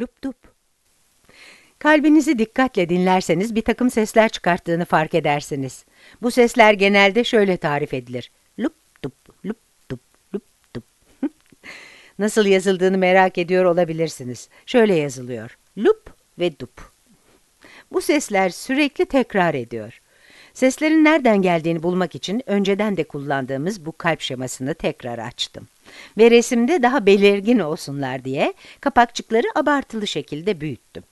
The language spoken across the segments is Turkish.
Lup dup. Kalbinizi dikkatle dinlerseniz bir takım sesler çıkarttığını fark edersiniz. Bu sesler genelde şöyle tarif edilir. Lup dup, lup dup, lup dup. Nasıl yazıldığını merak ediyor olabilirsiniz. Şöyle yazılıyor. Lup ve dup. Bu sesler sürekli tekrar ediyor. Seslerin nereden geldiğini bulmak için önceden de kullandığımız bu kalp şemasını tekrar açtım ve resimde daha belirgin olsunlar diye kapakçıkları abartılı şekilde büyüttüm.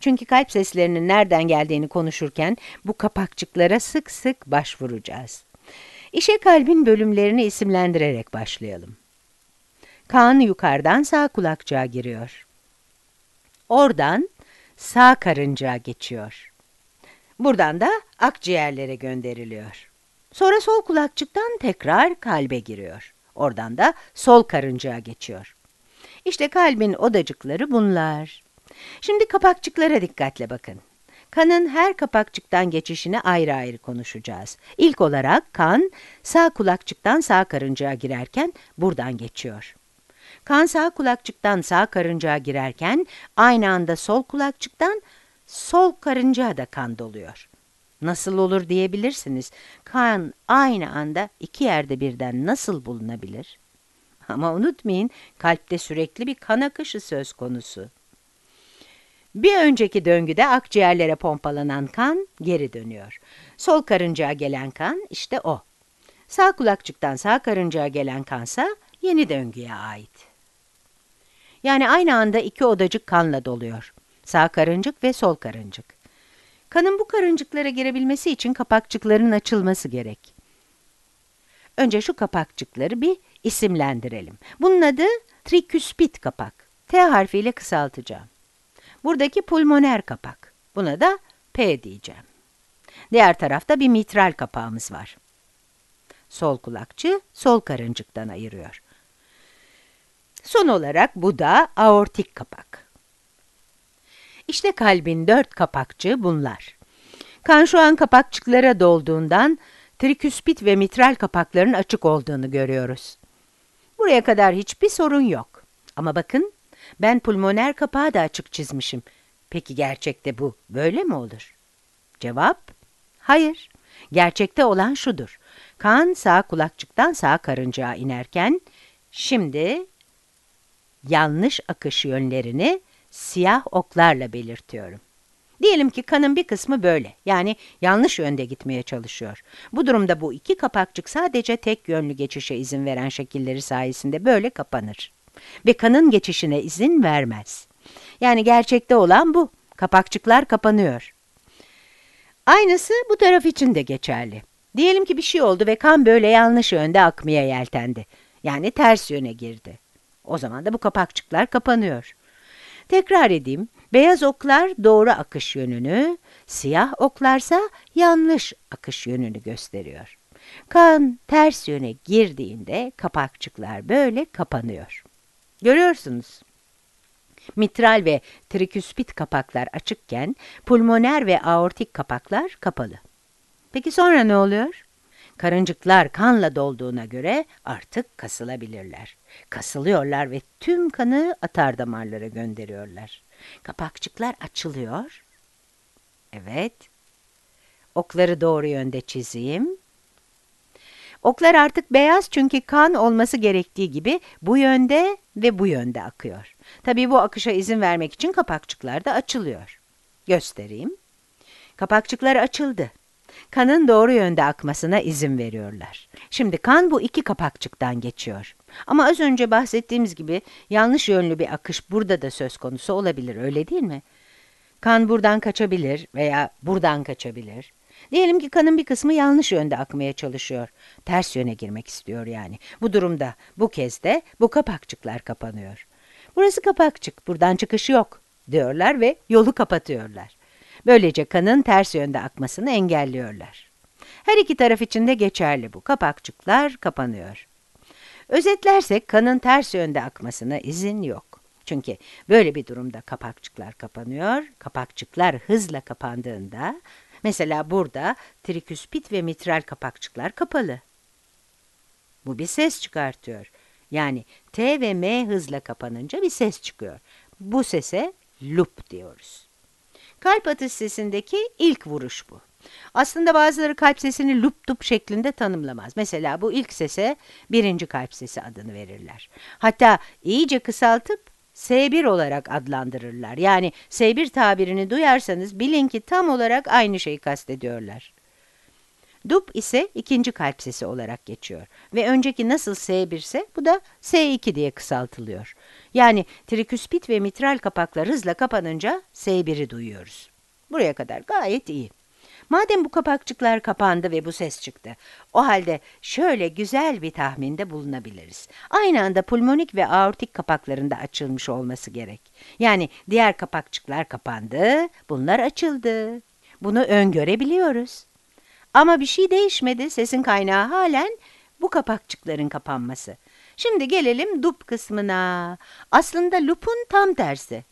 Çünkü kalp seslerinin nereden geldiğini konuşurken bu kapakçıklara sık sık başvuracağız. İşe kalbin bölümlerini isimlendirerek başlayalım. Kan yukarıdan sağ kulakçığa giriyor. Oradan sağ karıncağa geçiyor. Buradan da akciğerlere gönderiliyor. Sonra sol kulakçıktan tekrar kalbe giriyor. Oradan da sol karıncaya geçiyor. İşte kalbin odacıkları bunlar. Şimdi kapakçıklara dikkatle bakın. Kanın her kapakçıktan geçişini ayrı ayrı konuşacağız. İlk olarak kan sağ kulakçıktan sağ karıncaya girerken buradan geçiyor. Kan sağ kulakçıktan sağ karıncaya girerken aynı anda sol kulakçıktan sol karıncaya da kan doluyor nasıl olur diyebilirsiniz. Kan aynı anda iki yerde birden nasıl bulunabilir? Ama unutmayın kalpte sürekli bir kan akışı söz konusu. Bir önceki döngüde akciğerlere pompalanan kan geri dönüyor. Sol karıncaya gelen kan işte o. Sağ kulakçıktan sağ karıncaya gelen kansa yeni döngüye ait. Yani aynı anda iki odacık kanla doluyor. Sağ karıncık ve sol karıncık. Kanın bu karıncıklara girebilmesi için kapakçıkların açılması gerek. Önce şu kapakçıkları bir isimlendirelim. Bunun adı triküspit kapak. T harfiyle kısaltacağım. Buradaki pulmoner kapak. Buna da P diyeceğim. Diğer tarafta bir mitral kapağımız var. Sol kulakçı sol karıncıktan ayırıyor. Son olarak bu da aortik kapak. İşte kalbin dört kapakçığı bunlar. Kan şu an kapakçıklara dolduğundan triküspit ve mitral kapakların açık olduğunu görüyoruz. Buraya kadar hiçbir sorun yok. Ama bakın ben pulmoner kapağı da açık çizmişim. Peki gerçekte bu böyle mi olur? Cevap hayır. Gerçekte olan şudur. Kan sağ kulakçıktan sağ karıncağa inerken şimdi yanlış akış yönlerini siyah oklarla belirtiyorum. Diyelim ki kanın bir kısmı böyle, yani yanlış yönde gitmeye çalışıyor. Bu durumda bu iki kapakçık sadece tek yönlü geçişe izin veren şekilleri sayesinde böyle kapanır. Ve kanın geçişine izin vermez. Yani gerçekte olan bu, kapakçıklar kapanıyor. Aynısı bu taraf için de geçerli. Diyelim ki bir şey oldu ve kan böyle yanlış yönde akmaya yeltendi. Yani ters yöne girdi. O zaman da bu kapakçıklar kapanıyor. Tekrar edeyim. Beyaz oklar doğru akış yönünü, siyah oklarsa yanlış akış yönünü gösteriyor. Kan ters yöne girdiğinde kapakçıklar böyle kapanıyor. Görüyorsunuz. Mitral ve triküspit kapaklar açıkken pulmoner ve aortik kapaklar kapalı. Peki sonra ne oluyor? Karıncıklar kanla dolduğuna göre artık kasılabilirler. Kasılıyorlar ve tüm kanı atar damarlara gönderiyorlar. Kapakçıklar açılıyor. Evet. Okları doğru yönde çizeyim. Oklar artık beyaz çünkü kan olması gerektiği gibi bu yönde ve bu yönde akıyor. Tabii bu akışa izin vermek için kapakçıklar da açılıyor. Göstereyim. Kapakçıklar açıldı kanın doğru yönde akmasına izin veriyorlar. Şimdi kan bu iki kapakçıktan geçiyor. Ama az önce bahsettiğimiz gibi yanlış yönlü bir akış burada da söz konusu olabilir öyle değil mi? Kan buradan kaçabilir veya buradan kaçabilir. Diyelim ki kanın bir kısmı yanlış yönde akmaya çalışıyor. Ters yöne girmek istiyor yani. Bu durumda bu kez de bu kapakçıklar kapanıyor. Burası kapakçık, buradan çıkış yok diyorlar ve yolu kapatıyorlar. Böylece kanın ters yönde akmasını engelliyorlar. Her iki taraf için de geçerli bu. Kapakçıklar kapanıyor. Özetlersek kanın ters yönde akmasına izin yok. Çünkü böyle bir durumda kapakçıklar kapanıyor. Kapakçıklar hızla kapandığında, mesela burada triküspit ve mitral kapakçıklar kapalı. Bu bir ses çıkartıyor. Yani T ve M hızla kapanınca bir ses çıkıyor. Bu sese loop diyoruz. Kalp atış sesindeki ilk vuruş bu. Aslında bazıları kalp sesini lup dup şeklinde tanımlamaz. Mesela bu ilk sese birinci kalp sesi adını verirler. Hatta iyice kısaltıp S1 olarak adlandırırlar. Yani S1 tabirini duyarsanız bilin ki tam olarak aynı şeyi kastediyorlar. Dup ise ikinci kalp sesi olarak geçiyor ve önceki nasıl S1 ise bu da S2 diye kısaltılıyor. Yani triküspit ve mitral kapaklar hızla kapanınca S1'i duyuyoruz. Buraya kadar gayet iyi. Madem bu kapakçıklar kapandı ve bu ses çıktı, o halde şöyle güzel bir tahminde bulunabiliriz. Aynı anda pulmonik ve aortik kapaklarında açılmış olması gerek. Yani diğer kapakçıklar kapandı, bunlar açıldı. Bunu öngörebiliyoruz. Ama bir şey değişmedi. Sesin kaynağı halen bu kapakçıkların kapanması. Şimdi gelelim dup kısmına. Aslında lupun tam tersi.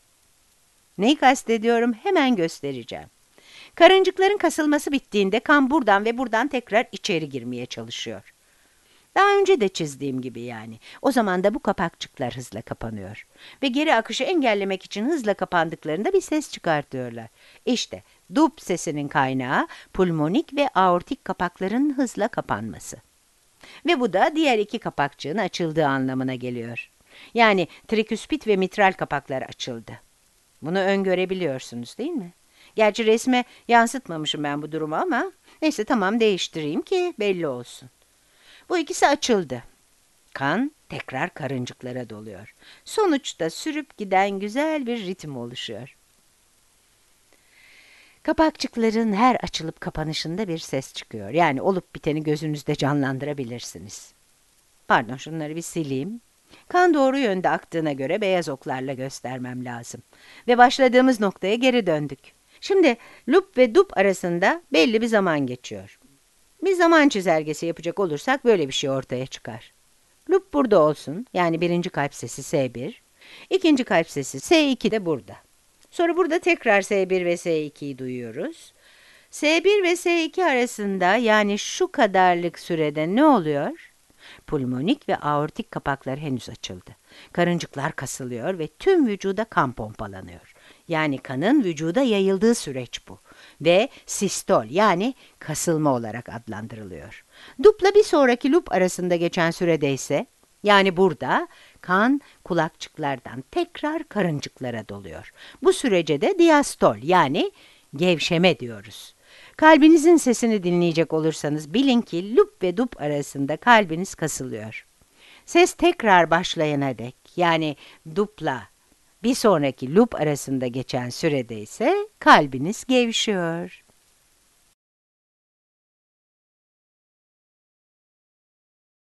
Neyi kastediyorum hemen göstereceğim. Karıncıkların kasılması bittiğinde kan buradan ve buradan tekrar içeri girmeye çalışıyor. Daha önce de çizdiğim gibi yani. O zaman da bu kapakçıklar hızla kapanıyor. Ve geri akışı engellemek için hızla kapandıklarında bir ses çıkartıyorlar. İşte Dup sesinin kaynağı pulmonik ve aortik kapakların hızla kapanması. Ve bu da diğer iki kapakçığın açıldığı anlamına geliyor. Yani triküspit ve mitral kapaklar açıldı. Bunu öngörebiliyorsunuz değil mi? Gerçi resme yansıtmamışım ben bu durumu ama neyse tamam değiştireyim ki belli olsun. Bu ikisi açıldı. Kan tekrar karıncıklara doluyor. Sonuçta sürüp giden güzel bir ritim oluşuyor. Kapakçıkların her açılıp kapanışında bir ses çıkıyor. Yani olup biteni gözünüzde canlandırabilirsiniz. Pardon şunları bir sileyim. Kan doğru yönde aktığına göre beyaz oklarla göstermem lazım. Ve başladığımız noktaya geri döndük. Şimdi lup ve dup arasında belli bir zaman geçiyor. Bir zaman çizelgesi yapacak olursak böyle bir şey ortaya çıkar. Lup burada olsun yani birinci kalp sesi S1, ikinci kalp sesi S2 de burada. Sonra burada tekrar S1 ve S2'yi duyuyoruz. S1 ve S2 arasında yani şu kadarlık sürede ne oluyor? Pulmonik ve aortik kapaklar henüz açıldı. Karıncıklar kasılıyor ve tüm vücuda kan pompalanıyor. Yani kanın vücuda yayıldığı süreç bu ve sistol yani kasılma olarak adlandırılıyor. Dupla bir sonraki lup arasında geçen sürede ise yani burada Kan kulakçıklardan tekrar karıncıklara doluyor. Bu sürece de diastol yani gevşeme diyoruz. Kalbinizin sesini dinleyecek olursanız bilin ki lüp ve dup arasında kalbiniz kasılıyor. Ses tekrar başlayana dek yani dupla bir sonraki lup arasında geçen sürede ise kalbiniz gevşiyor.